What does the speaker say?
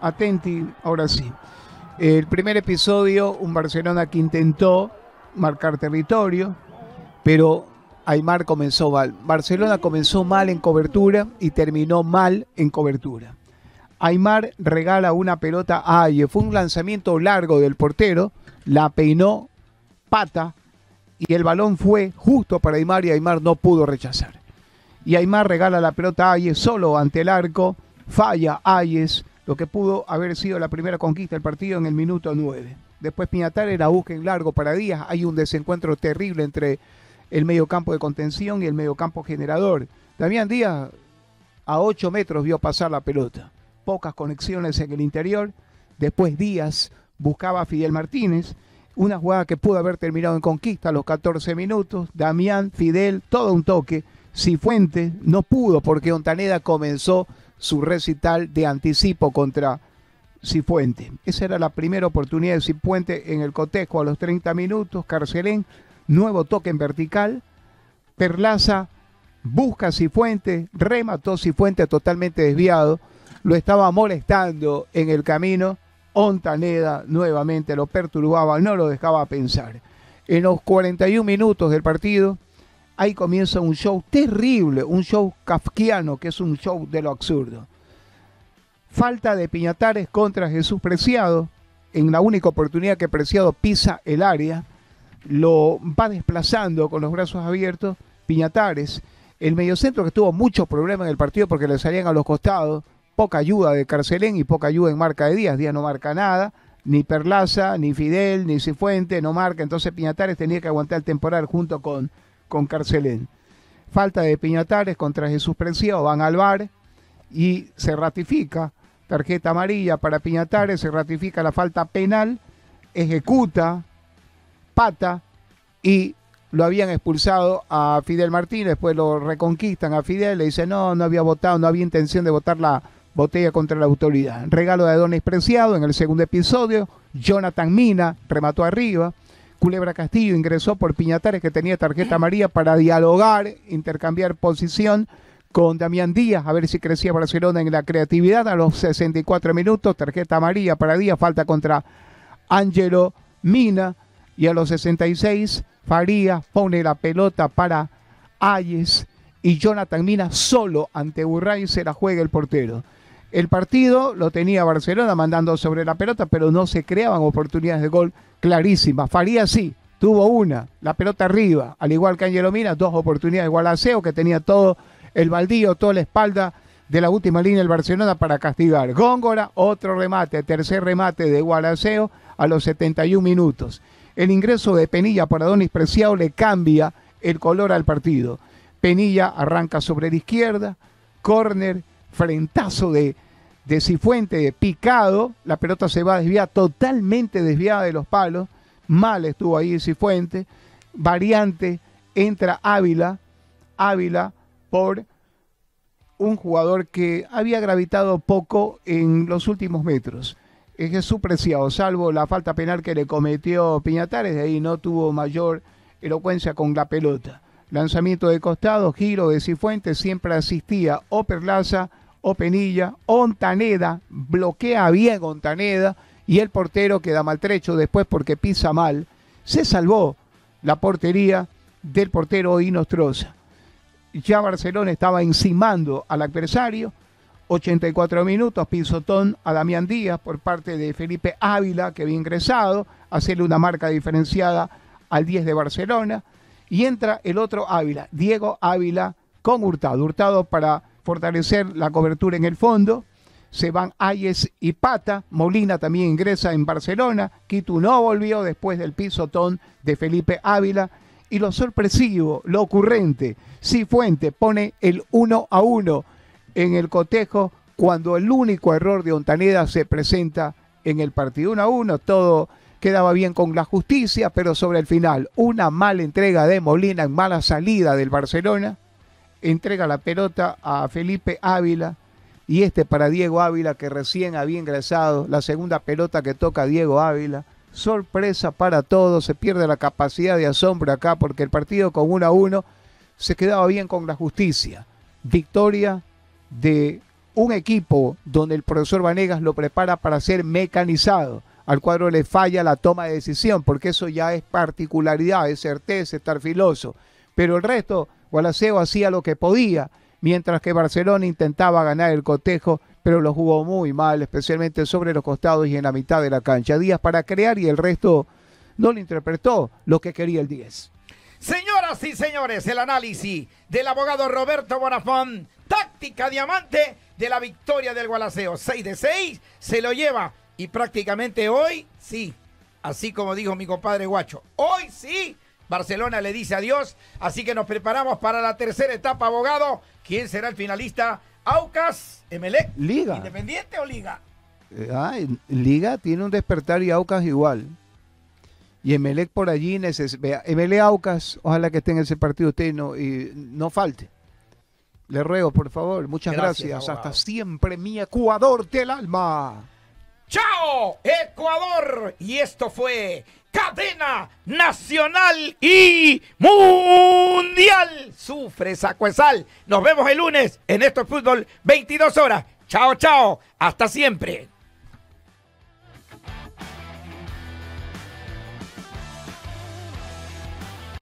Atenti, ahora sí. El primer episodio, un Barcelona que intentó marcar territorio, pero Aymar comenzó mal. Barcelona comenzó mal en cobertura y terminó mal en cobertura. Aymar regala una pelota a Ayes. Fue un lanzamiento largo del portero, la peinó pata y el balón fue justo para Aymar y Aymar no pudo rechazar. Y Aymar regala la pelota a Ayes solo ante el arco, falla Ayes, lo que pudo haber sido la primera conquista del partido en el minuto 9. Después Piñatar era busca largo para Díaz. Hay un desencuentro terrible entre el medio campo de contención y el medio campo generador. Damián Díaz a 8 metros vio pasar la pelota. Pocas conexiones en el interior. Después Díaz buscaba a Fidel Martínez. Una jugada que pudo haber terminado en conquista a los 14 minutos. Damián, Fidel, todo un toque. fuente, no pudo porque Ontaneda comenzó su recital de anticipo contra Cifuente. Esa era la primera oportunidad de Cifuente en el cotejo a los 30 minutos. Carcelén, nuevo toque en vertical. Perlaza busca Cifuente, remató Cifuente totalmente desviado. Lo estaba molestando en el camino. Ontaneda nuevamente lo perturbaba, no lo dejaba pensar. En los 41 minutos del partido, ahí comienza un show terrible, un show kafkiano, que es un show de lo absurdo. Falta de Piñatares contra Jesús Preciado. En la única oportunidad que Preciado pisa el área, lo va desplazando con los brazos abiertos. Piñatares, el mediocentro que tuvo muchos problemas en el partido porque le salían a los costados, poca ayuda de Carcelén y poca ayuda en marca de Díaz. Díaz no marca nada, ni Perlaza, ni Fidel, ni Cifuente, no marca. Entonces Piñatares tenía que aguantar el temporal junto con con Carcelén. Falta de Piñatares contra Jesús Preciado, van al bar y se ratifica tarjeta amarilla para Piñatares, se ratifica la falta penal, ejecuta, pata y lo habían expulsado a Fidel Martínez, después lo reconquistan a Fidel, le dicen no, no había votado, no había intención de votar la botella contra la autoridad. Regalo de Adonis Preciado en el segundo episodio, Jonathan Mina remató arriba. Culebra Castillo ingresó por Piñatares, que tenía tarjeta María para dialogar, intercambiar posición con Damián Díaz, a ver si crecía Barcelona en la creatividad. A los 64 minutos, tarjeta María para Díaz, falta contra Ángelo Mina. Y a los 66, Farías pone la pelota para Ayes y Jonathan Mina solo ante Urray se la juega el portero. El partido lo tenía Barcelona mandando sobre la pelota, pero no se creaban oportunidades de gol clarísimas. Faría sí, tuvo una, la pelota arriba, al igual que Angelo dos oportunidades de Gualaceo, que tenía todo el baldío, toda la espalda de la última línea del Barcelona para castigar. Góngora, otro remate, tercer remate de Gualaceo a los 71 minutos. El ingreso de Penilla para Donis Preciado le cambia el color al partido. Penilla arranca sobre la izquierda, córner, frentazo de de Cifuente picado, la pelota se va desviada, totalmente desviada de los palos, mal estuvo ahí Cifuente, variante, entra Ávila, Ávila por un jugador que había gravitado poco en los últimos metros. Es Jesús Preciado, salvo la falta penal que le cometió Piñatares, de ahí no tuvo mayor elocuencia con la pelota. Lanzamiento de costado, giro de Cifuente. siempre asistía Operlaza. Openilla, Ontaneda, bloquea bien Ontaneda y el portero queda maltrecho después porque pisa mal. Se salvó la portería del portero Inostroza. Ya Barcelona estaba encimando al adversario. 84 minutos, pisotón a Damián Díaz por parte de Felipe Ávila, que había ingresado, hacerle una marca diferenciada al 10 de Barcelona. Y entra el otro Ávila, Diego Ávila, con Hurtado. Hurtado para fortalecer la cobertura en el fondo. Se van Ayes y Pata. Molina también ingresa en Barcelona. Quito no volvió después del pisotón de Felipe Ávila. Y lo sorpresivo, lo ocurrente, Fuente pone el 1 a 1 en el cotejo cuando el único error de Ontaneda se presenta en el partido 1 a 1. Todo quedaba bien con la justicia, pero sobre el final, una mala entrega de Molina en mala salida del Barcelona entrega la pelota a Felipe Ávila y este para Diego Ávila que recién había ingresado, la segunda pelota que toca Diego Ávila. Sorpresa para todos, se pierde la capacidad de asombro acá porque el partido con 1 a 1 se quedaba bien con la justicia. Victoria de un equipo donde el profesor Vanegas lo prepara para ser mecanizado. Al cuadro le falla la toma de decisión porque eso ya es particularidad, es certeza, estar filoso. Pero el resto Gualaceo hacía lo que podía, mientras que Barcelona intentaba ganar el cotejo, pero lo jugó muy mal, especialmente sobre los costados y en la mitad de la cancha. Díaz para crear y el resto no le interpretó lo que quería el 10. Señoras y señores, el análisis del abogado Roberto Bonafón, táctica diamante de la victoria del Gualaceo. 6 de 6 se lo lleva y prácticamente hoy sí, así como dijo mi compadre Guacho, hoy sí Barcelona le dice adiós, así que nos preparamos para la tercera etapa, abogado. ¿Quién será el finalista? Aucas, Emelec. Liga. ¿Independiente o Liga? ah, Liga tiene un despertar y Aucas igual. Y Emelec por allí, necesita. Emelec Aucas, ojalá que esté en ese partido usted y no, falte. Le ruego, por favor, muchas gracias. gracias. Hasta siempre, mi Ecuador del alma. Chao, Ecuador. Y esto fue cadena nacional y mundial. Sufre Sacuesal. Nos vemos el lunes en esto fútbol 22 horas. Chao, chao. Hasta siempre.